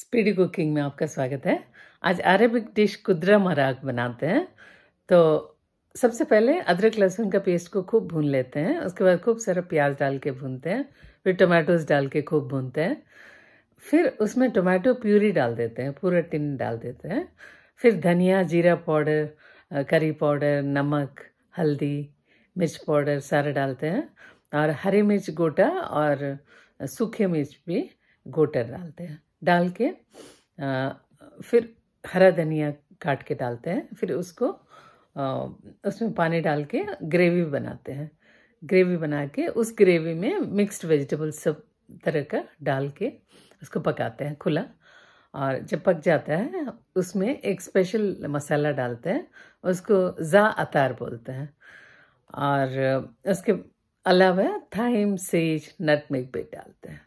speedy cooking में आपका स्वागत है आज अरेबिक डिश कुदरा मराग बनाते हैं तो सबसे पहले अदरक लहसुन का पेस्ट को खूब भून लेते हैं उसके बाद खूब सारा प्याज डाल के भूनते हैं फिर टोमेटोज डाल के खूब भूनते हैं फिर उसमें टोमेटो प्यूरी डाल देते हैं पूरा टिन डाल देते हैं फिर धनिया जीरा पाउडर करी पाउडर नमक हल्दी मिर्च पाउडर सारा डालते हैं और हरी मिर्च गोटा और सूखे मिर्च भी गोटर डालते हैं डाल के आ, फिर हरा धनिया काट के डालते हैं फिर उसको आ, उसमें पानी डाल के ग्रेवी बनाते हैं ग्रेवी बना के उस ग्रेवी में मिक्स्ड वेजिटेबल्स सब तरह का डाल के उसको पकाते हैं खुला और जब पक जाता है उसमें एक स्पेशल मसाला डालते हैं उसको ज़ा अतार बोलते हैं और उसके अलावा थाइम सेज नटमेग भी डालते हैं